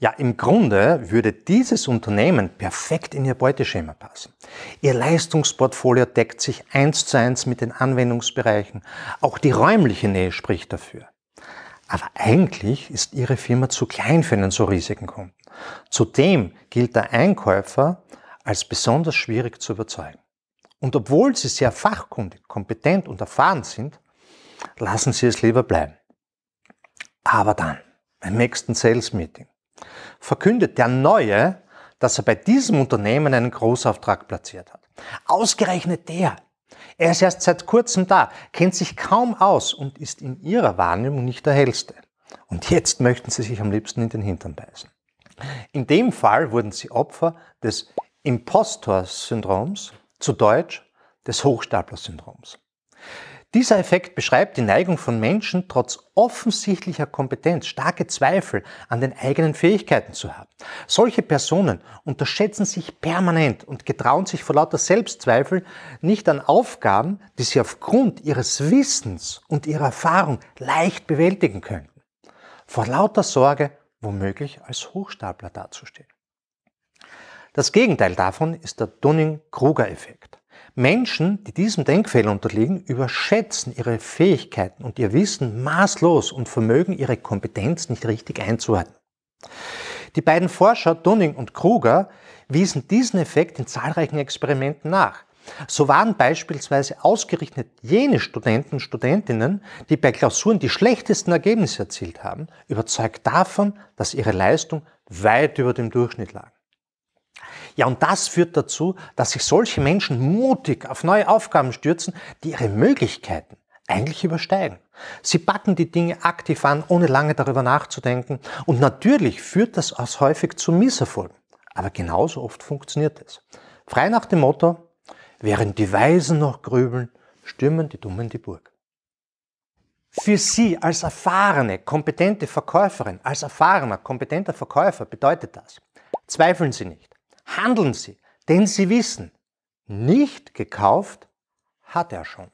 Ja, im Grunde würde dieses Unternehmen perfekt in Ihr Beuteschema passen. Ihr Leistungsportfolio deckt sich eins zu eins mit den Anwendungsbereichen. Auch die räumliche Nähe spricht dafür. Aber eigentlich ist Ihre Firma zu klein für einen so riesigen Kunden. Zudem gilt der Einkäufer als besonders schwierig zu überzeugen. Und obwohl Sie sehr fachkundig, kompetent und erfahren sind, lassen Sie es lieber bleiben. Aber dann, beim nächsten Sales Meeting, verkündet der Neue, dass er bei diesem Unternehmen einen Großauftrag platziert hat. Ausgerechnet der. Er ist erst seit kurzem da, kennt sich kaum aus und ist in ihrer Wahrnehmung nicht der Hellste. Und jetzt möchten sie sich am liebsten in den Hintern beißen. In dem Fall wurden sie Opfer des Impostor-Syndroms, zu Deutsch des Hochstapler-Syndroms. Dieser Effekt beschreibt die Neigung von Menschen, trotz offensichtlicher Kompetenz starke Zweifel an den eigenen Fähigkeiten zu haben. Solche Personen unterschätzen sich permanent und getrauen sich vor lauter Selbstzweifel nicht an Aufgaben, die sie aufgrund ihres Wissens und ihrer Erfahrung leicht bewältigen könnten. Vor lauter Sorge, womöglich als Hochstapler dazustehen. Das Gegenteil davon ist der Dunning-Kruger-Effekt. Menschen, die diesem Denkfehler unterliegen, überschätzen ihre Fähigkeiten und ihr Wissen maßlos und vermögen ihre Kompetenz nicht richtig einzuhalten. Die beiden Forscher Dunning und Kruger wiesen diesen Effekt in zahlreichen Experimenten nach. So waren beispielsweise ausgerechnet jene Studenten und Studentinnen, die bei Klausuren die schlechtesten Ergebnisse erzielt haben, überzeugt davon, dass ihre Leistung weit über dem Durchschnitt lag. Ja, und das führt dazu, dass sich solche Menschen mutig auf neue Aufgaben stürzen, die ihre Möglichkeiten eigentlich übersteigen. Sie packen die Dinge aktiv an, ohne lange darüber nachzudenken. Und natürlich führt das auch häufig zu Misserfolgen. Aber genauso oft funktioniert es. Frei nach dem Motto, während die Weisen noch grübeln, stürmen die Dummen die Burg. Für Sie als erfahrene, kompetente Verkäuferin, als erfahrener, kompetenter Verkäufer bedeutet das, zweifeln Sie nicht handeln Sie, denn Sie wissen, nicht gekauft hat er schon.